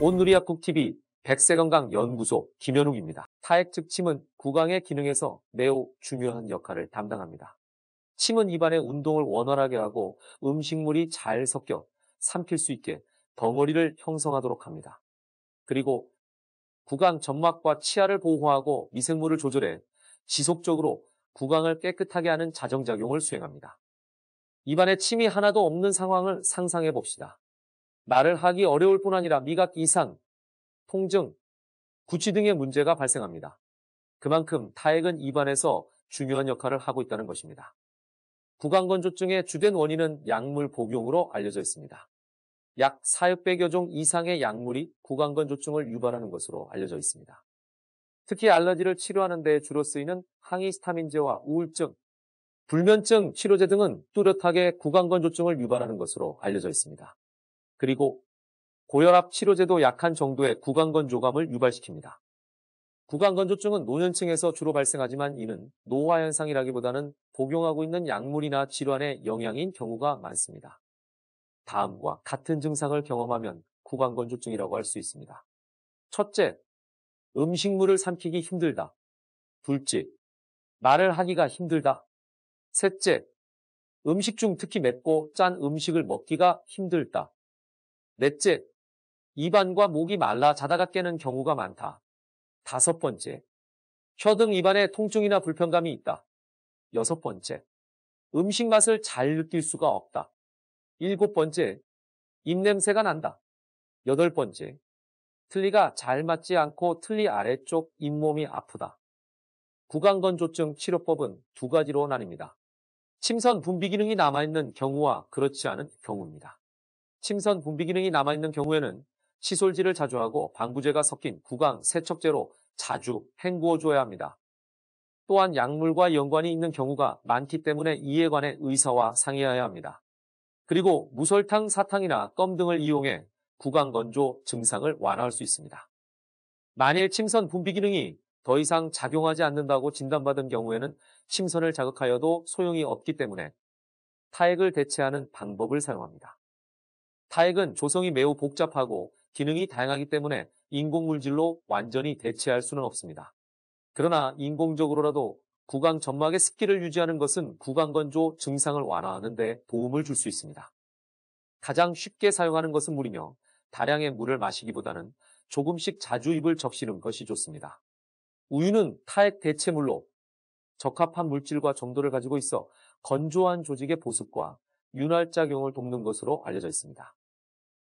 온누리약국TV 백세건강연구소 김현욱입니다. 타액 즉 침은 구강의 기능에서 매우 중요한 역할을 담당합니다. 침은 입안의 운동을 원활하게 하고 음식물이 잘 섞여 삼킬 수 있게 덩어리를 형성하도록 합니다. 그리고 구강 점막과 치아를 보호하고 미생물을 조절해 지속적으로 구강을 깨끗하게 하는 자정작용을 수행합니다. 입안에 침이 하나도 없는 상황을 상상해 봅시다. 말을 하기 어려울 뿐 아니라 미각 이상, 통증, 구취 등의 문제가 발생합니다. 그만큼 타액은 입안에서 중요한 역할을 하고 있다는 것입니다. 구강건조증의 주된 원인은 약물 복용으로 알려져 있습니다. 약 400여 종 이상의 약물이 구강건조증을 유발하는 것으로 알려져 있습니다. 특히 알러지를 치료하는 데 주로 쓰이는 항히스타민제와 우울증, 불면증 치료제 등은 뚜렷하게 구강건조증을 유발하는 것으로 알려져 있습니다. 그리고 고혈압 치료제도 약한 정도의 구강건 조감을 유발시킵니다. 구강건조증은 노년층에서 주로 발생하지만 이는 노화 현상이라기보다는 복용하고 있는 약물이나 질환의 영향인 경우가 많습니다. 다음과 같은 증상을 경험하면 구강건조증이라고 할 수 있습니다. 첫째, 음식물을 삼키기 힘들다. 둘째, 말을 하기가 힘들다. 셋째, 음식 중 특히 맵고 짠 음식을 먹기가 힘들다. 넷째, 입안과 목이 말라 자다가 깨는 경우가 많다. 다섯 번째, 혀 등 입안에 통증이나 불편감이 있다. 여섯 번째, 음식 맛을 잘 느낄 수가 없다. 일곱 번째, 입냄새가 난다. 여덟 번째, 틀니가 잘 맞지 않고 틀니 아래쪽 잇몸이 아프다. 구강건조증 치료법은 두 가지로 나뉩니다. 침선 분비 기능이 남아있는 경우와 그렇지 않은 경우입니다. 침선 분비 기능이 남아있는 경우에는 칫솔질을 자주 하고 방부제가 섞인 구강 세척제로 자주 헹구어줘야 합니다. 또한 약물과 연관이 있는 경우가 많기 때문에 이에 관해 의사와 상의해야 합니다. 그리고 무설탕 사탕이나 껌 등을 이용해 구강건조 증상을 완화할 수 있습니다. 만일 침선 분비 기능이 더 이상 작용하지 않는다고 진단받은 경우에는 침선을 자극하여도 소용이 없기 때문에 타액을 대체하는 방법을 사용합니다. 타액은 조성이 매우 복잡하고 기능이 다양하기 때문에 인공물질로 완전히 대체할 수는 없습니다. 그러나 인공적으로라도 구강 점막의 습기를 유지하는 것은 구강건조 증상을 완화하는 데 도움을 줄 수 있습니다. 가장 쉽게 사용하는 것은 물이며 다량의 물을 마시기보다는 조금씩 자주 입을 적시는 것이 좋습니다. 우유는 타액 대체물로 적합한 물질과 정도를 가지고 있어 건조한 조직의 보습과 윤활작용을 돕는 것으로 알려져 있습니다.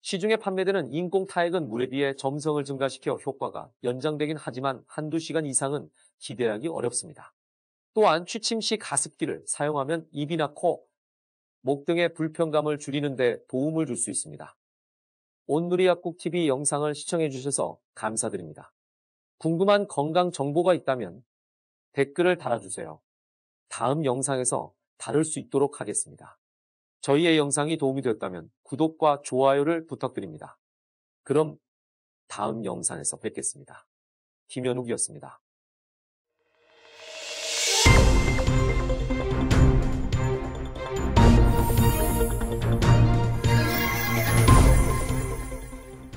시중에 판매되는 인공 타액은 물에 비해 점성을 증가시켜 효과가 연장되긴 하지만 한두 시간 이상은 기대하기 어렵습니다. 또한 취침 시 가습기를 사용하면 입이나 코, 목 등의 불편감을 줄이는 데 도움을 줄 수 있습니다. 온누리약국TV 영상을 시청해주셔서 감사드립니다. 궁금한 건강 정보가 있다면 댓글을 달아주세요. 다음 영상에서 다룰 수 있도록 하겠습니다. 저희의 영상이 도움이 되었다면 구독과 좋아요를 부탁드립니다. 그럼 다음 영상에서 뵙겠습니다. 김현욱이었습니다.